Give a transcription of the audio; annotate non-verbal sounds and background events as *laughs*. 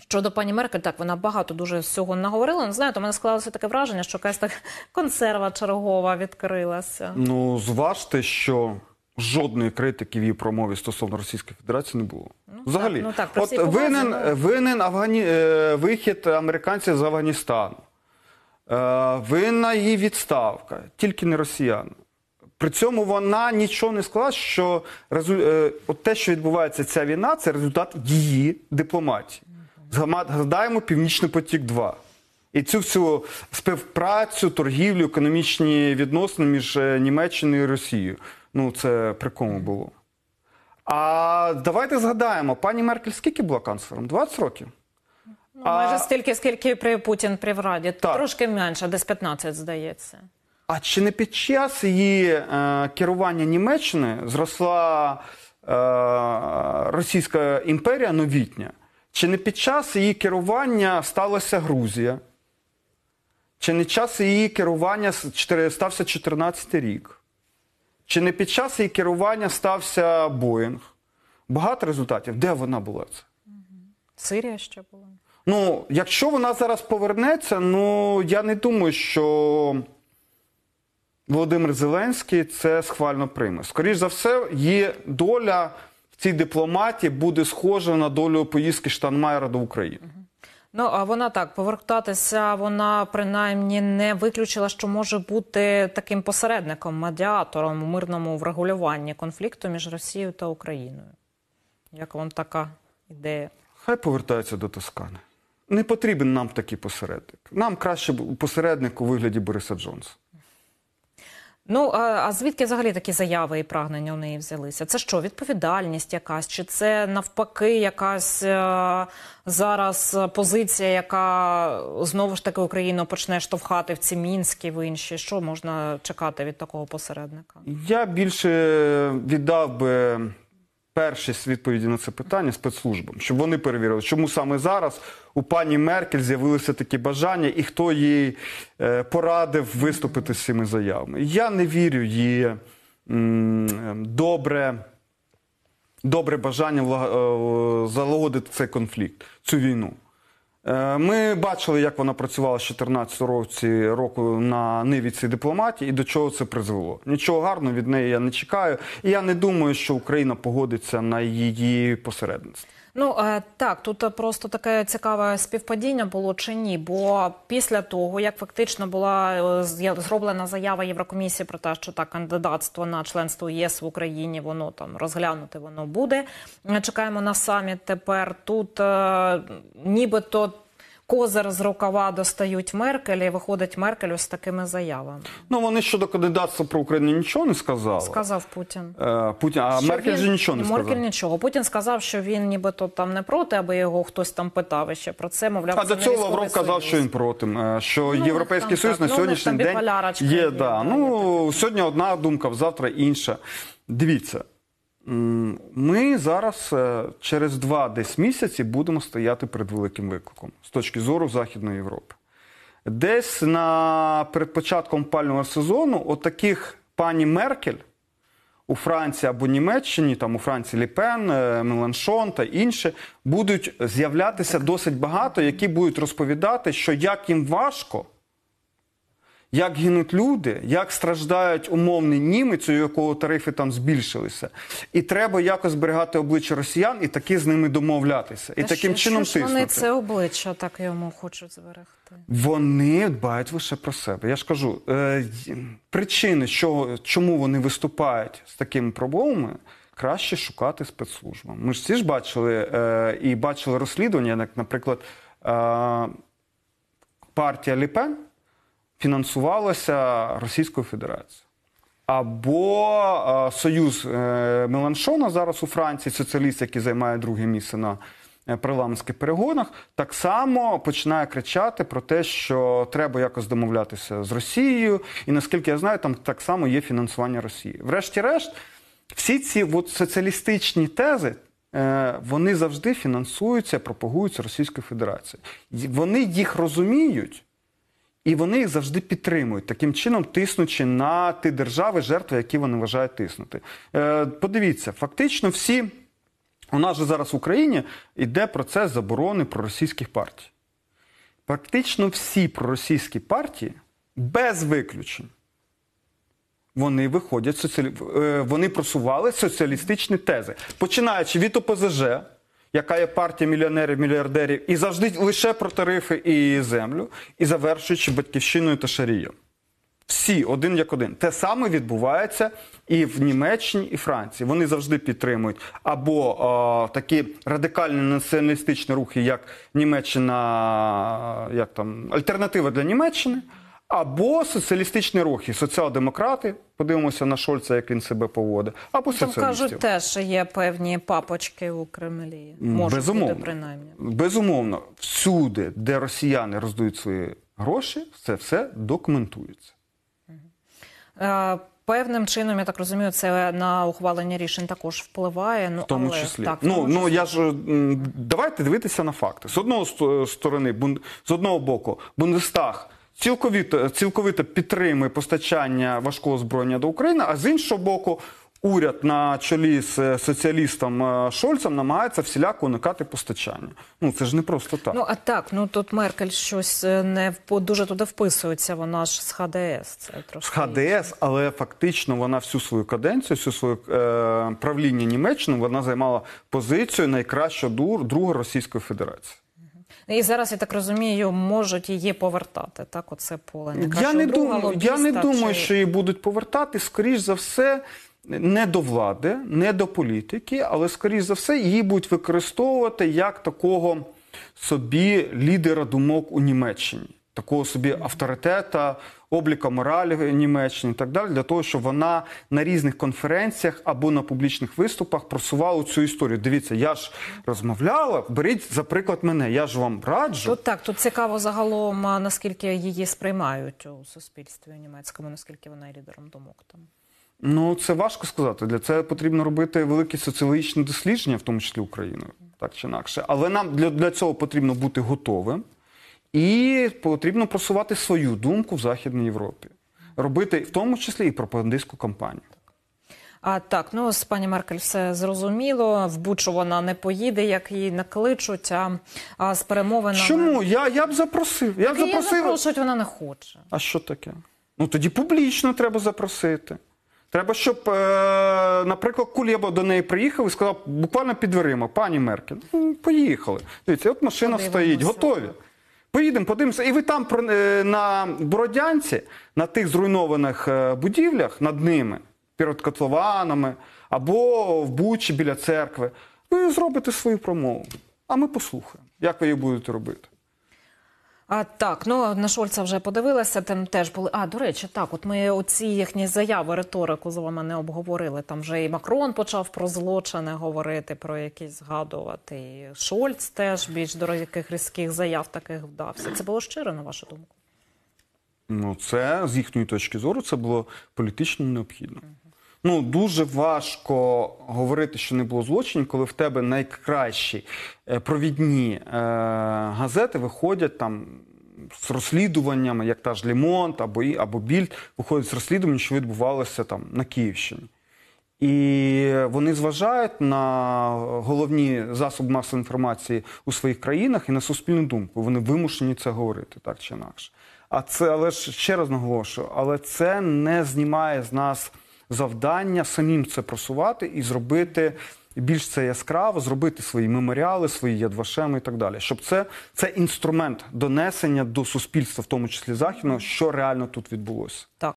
Щодо пані Меркель, так вона багато дуже всього наговорила. Не знаю, то мене склалося таке враження, що якась так *laughs* консерва чергова відкрилася. Ну зважте, що жодної критики в її промові стосовно Російської Федерації не було. Ну, Взагалі, так, ну, так, от винен винен Афгані... Е, вихід американців з Афганістану, е, винна її відставка, тільки не росіяни. При цьому вона нічого не склала, що е, от те, що відбувається ця війна, це результат її дипломатії згадаємо Північний потік 2 і цю всю співпрацю, торгівлю, економічні відносини між е, Німеччиною і Росією. Ну це при кому було. А давайте згадаємо, пані Меркель скільки була канцлером? 20 років. Ну, майже стільки, скільки при Путін при враді. Так. Трошки менше, десь 15, здається. А чи не під час її е, керування Німеччини зросла е, Російська імперія новітня? Чи не під час її керування сталася Грузія? Чи не час її керування стався 14 рік? Чи не під час її керування стався Боїнг? Багато результатів. Де вона була це? Сирія ще була. Ну, якщо вона зараз повернеться, ну я не думаю, що Володимир Зеленський це схвально прийме. Скоріше за все, є доля цій дипломатії буде схожа на долю поїздки Штанмайера до України. Ну а вона так повертатися. Вона принаймні не виключила, що може бути таким посередником, медіатором у мирному врегулюванні конфлікту між Росією та Україною. Як вам така ідея? Хай повертається до Тоскани. Не потрібен нам такий посередник. Нам краще посередник у вигляді Бориса Джонса. Ну а звідки взагалі такі заяви і прагнення у неї взялися? Це що відповідальність якась? Чи це навпаки якась е, зараз позиція, яка знову ж таки Україну почне штовхати в ці мінські в інші? Що можна чекати від такого посередника? Я більше віддав би першість відповіді на це питання спецслужбам, щоб вони перевірили, чому саме зараз у пані Меркель з'явилися такі бажання, і хто їй е, порадив виступити з цими заявами. Я не вірю її е, добре. Добре бажання е, залагодити цей конфлікт, цю війну. Е, ми бачили, як вона працювала з 14 році року на ниві цієї дипломатії і до чого це призвело. Нічого гарного від неї я не чекаю, і я не думаю, що Україна погодиться на її посередництво. Ну е, так, тут е, просто таке цікаве співпадіння було чи ні? Бо після того, як фактично була е, зроблена заява Єврокомісії про те, що так кандидатство на членство ЄС в Україні, воно там розглянути воно буде. Чекаємо на саміт. Тепер тут нібито козир з рукава достають Меркель і Виходить Меркель з такими заявами. Ну вони щодо кандидатства про Україну нічого не сказали. Сказав Путін. Е, Путін а що Меркель він... же нічого не Меркель сказав. Меркель нічого. Путін сказав, що він нібито там не проти, аби його хтось там питав і ще про це. Мовляв, а це до цього Лавров казав, що він проти. Е, що ну, європейський союз на ну, сьогоднішній день є, є да. Ну, ну сьогодні одна думка, завтра інша. Дивіться. Ми зараз е, через два десь місяці будемо стояти перед великим викликом з точки зору Західної Європи. Десь на перед початком пального сезону отаких пані Меркель у Франції або Німеччині, там у Франції Ліпен, е, Меланшон та інші будуть з'являтися досить багато, які будуть розповідати, що як їм важко як гинуть люди, як страждають умовний німець, у якого тарифи там збільшилися, і треба якось зберігати обличчя росіян і таки з ними домовлятися. І Та таким що, чином що ж вони це обличчя так йому хочуть зберегти. Вони дбають лише про себе. Я ж кажу е, причини, що чому вони виступають з такими проблемами. Краще шукати спецслужбам. Ми ж всі ж бачили е, і бачили розслідування, як, наприклад, е, партія Ліпен фінансувалося Російською Федерацією. Або е, Союз е, Меланшона зараз у Франції, соціаліст, який займає друге місце на е, парламентських перегонах, так само починає кричати про те, що треба якось домовлятися з Росією, і наскільки я знаю, там так само є фінансування Росії. Врешті-решт, всі ці от соціалістичні тези. Вони завжди фінансуються, пропагуються Російською Федерацією. Вони їх розуміють, і вони їх завжди підтримують, таким чином тиснучи на ті держави, жертви, які вони вважають тиснути. Е, Подивіться, фактично всі, у нас же зараз в Україні йде процес заборони проросійських партій. Фактично всі проросійські партії без виключень вони виходять, соціалі... Е, вони просували соціалістичні тези, починаючи від ОПЗЖ яка є партія мільйонерів, мільярдерів, і завжди лише про тарифи і землю, і завершуючи батьківщиною та шарієм. Всі один як один. Те саме відбувається і в Німеччині, і Франції. Вони завжди підтримують або е, такі радикальні націоналістичні рухи, як Німеччина, як там альтернатива для Німеччини. Або соціалістичні рухи, соціал-демократи, подивимося на Шольца, як він себе поводить, або Там кажуть, теж є певні папочки у Кремлі. Може Безумовно. Бути, принаймні. Безумовно, всюди, де росіяни роздають свої гроші, це все документується. Е, певним чином, я так розумію, це на ухвалення рішень також впливає. Ну, В тому але... числі. Так, ну, тому ну числі. я ж давайте дивитися на факти. З одного е, сторони, з одного боку, Бундестаг цілковіто цілковито підтримує постачання важкого зброєння до України, а з іншого боку. Уряд на чолі з е, соціалістом е, Шольцем намагається всіляко уникати постачання. Ну це ж не просто так. Ну а так, ну тут Меркель щось е, не в дуже туди вписується. Вона ж з ХДС. Це трошки з ХДС, але фактично вона всю свою каденцію, всю свою е, правління Німеччини вона займала позицію найкращого друга Російської Федерації. І зараз я так розумію, можуть її повертати. Так, оце поле не я не друга, думаю, лобіста, я не думаю, чи... що її будуть повертати. Скоріш за все. Не до влади, не до політики, але, скоріш за все, її будуть використовувати як такого собі лідера думок у Німеччині такого собі авторитета, обліка моралі Німеччини і так далі, для того, щоб вона на різних конференціях або на публічних виступах просувала цю історію. Дивіться, я ж розмовляла, беріть за приклад мене, я ж вам раджу. Тут так, тут цікаво загалом, наскільки її сприймають у суспільстві німецькому, наскільки вона є лідером думок там. Ну, це важко сказати. Для цього потрібно робити великі соціологічні дослідження, в тому числі Україною, так чи інакше. Але нам для, для цього потрібно бути готовим. І потрібно просувати свою думку в Західній Європі, робити в тому числі і пропагандистську кампанію. А так, ну з пані Меркель все зрозуміло. В Бучу вона не поїде, як її накличуть, а, а з перемовинами... Чому? Я я б запросив. Я б запросив. Її вона не хоче. А що таке? Ну тоді публічно треба запросити. Треба, щоб, е, наприклад, Кулєба до неї приїхав і сказав буквально під дверима, пані Меркель, ну, поїхали. Дивіться, от машина Куди стоїть, готові. Поїдемо, подивимося, і ви там е, на Бородянці, на тих зруйнованих е, будівлях над ними, перед котлованами або в Бучі біля церкви. Ви зробите свою промову. А ми послухаємо, як ви її будете робити. А так, ну на Шольца вже подивилася. Там теж були. А до речі, так от ми оці їхні заяви риторику з вами не обговорили. Там вже і Макрон почав про злочини говорити, про якісь згадувати. І Шольц теж більш до яких різких заяв таких вдався. Це було щиро, на вашу думку? Ну, це з їхньої точки зору це було політично необхідно. Ну дуже важко говорити, що не було злочинів, коли в тебе найкращі е, провідні е, газети виходять там. З розслідуваннями, як та ж Лімонт або або Більд, виходять з розслідувань, що відбувалося там на Київщині. І вони зважають на головні засоби масової інформації у своїх країнах і на суспільну думку. Вони вимушені це говорити так чи інакше. А це, але ж ще раз наголошую, але це не знімає з нас завдання самим це просувати і зробити. Більш це яскраво зробити свої меморіали, свої ядвашеми і так далі. Щоб це це інструмент донесення до суспільства, в тому числі західного, що реально тут відбулося. Так.